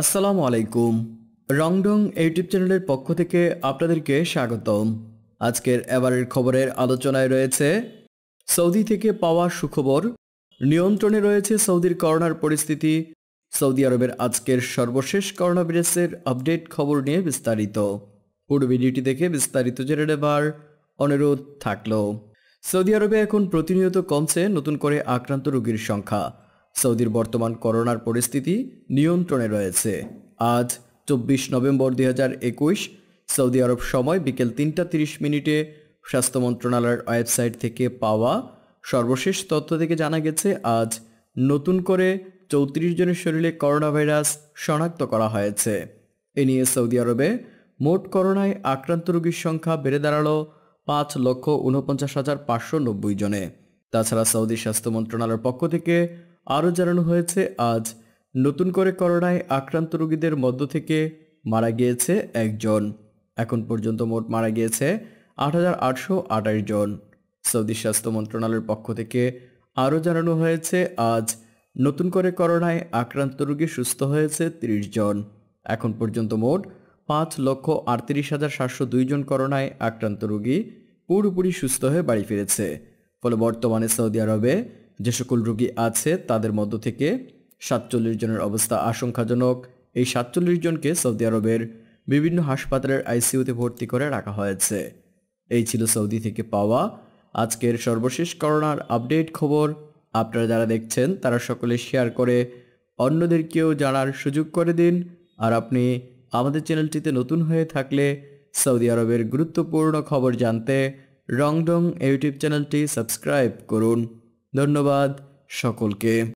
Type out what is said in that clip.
আসসালামু আলাইকুম রংডং ইউটিউব চ্যানেলের পক্ষ থেকে আপনাদেরকে স্বাগতম আজকের এবারের খবরের আলোচনায় রয়েছে সৌদি থেকে পাওয়া সুখবর নিয়ন্ত্রণে রয়েছে সৌদির করোনার পরিস্থিতি সৌদি আরবের আজকের সর্বশেষ করোনা ভাইরাসের আপডেট খবর নিয়ে বিস্তারিত পুরো ভিডিওটি দেখে বিস্তারিত জেনে নেবার অনুরোধ থাকল সৌদি আরবে এখন প্রতিনিয়ত কমছে নতুন করে আক্রান্ত রোগীর সংখ্যা সৌদির বর্তমান করোনার পরিস্থিতি নিয়ন্ত্রণে রয়েছে আজ চব্বিশ নভেম্বর দুই সৌদি আরব সময় বিকেল তিনটা তিরিশ মিনিটে স্বাস্থ্য মন্ত্রণালয়ের ওয়েবসাইট থেকে পাওয়া সর্বশেষ তথ্য থেকে জানা গেছে আজ নতুন করে চৌত্রিশ জনের শরীরে করোনা ভাইরাস শনাক্ত করা হয়েছে এ নিয়ে সৌদি আরবে মোট করোনায় আক্রান্ত রোগীর সংখ্যা বেড়ে দাঁড়ালো পাঁচ লক্ষ ঊনপঞ্চাশ হাজার পাঁচশো নব্বই জনে তাছাড়া সৌদি স্বাস্থ্য মন্ত্রণালয়ের পক্ষ থেকে আরও জানানো হয়েছে আজ নতুন করে করোনায় আক্রান্ত রোগীদের মধ্য থেকে মারা গিয়েছে একজন এখন পর্যন্ত মোট মারা গিয়েছে আট হাজার জন সৌদি স্বাস্থ্য মন্ত্রণালয়ের পক্ষ থেকে আরও জানানো হয়েছে আজ নতুন করে করোনায় আক্রান্ত রোগী সুস্থ হয়েছে ৩০ জন এখন পর্যন্ত মোট পাঁচ লক্ষ আটত্রিশ হাজার সাতশো জন করোনায় আক্রান্ত রোগী পুরোপুরি সুস্থ হয়ে বাড়ি ফিরেছে ফলে বর্তমানে সৌদি আরবে যে সকল রোগী আছে তাদের মধ্য থেকে সাতচল্লিশ জনের অবস্থা আশঙ্কাজনক এই সাতচল্লিশ জনকে সৌদি আরবের বিভিন্ন হাসপাতালের আইসিইউতে ভর্তি করে রাখা হয়েছে এই ছিল সৌদি থেকে পাওয়া আজকের সর্বশেষ করোনার আপডেট খবর আপনারা যারা দেখছেন তারা সকলে শেয়ার করে অন্যদেরকেও জানার সুযোগ করে দিন আর আপনি আমাদের চ্যানেলটিতে নতুন হয়ে থাকলে সৌদি আরবের গুরুত্বপূর্ণ খবর জানতে রংডং ইউটিউব চ্যানেলটি সাবস্ক্রাইব করুন ধন্যবাদ সকলকে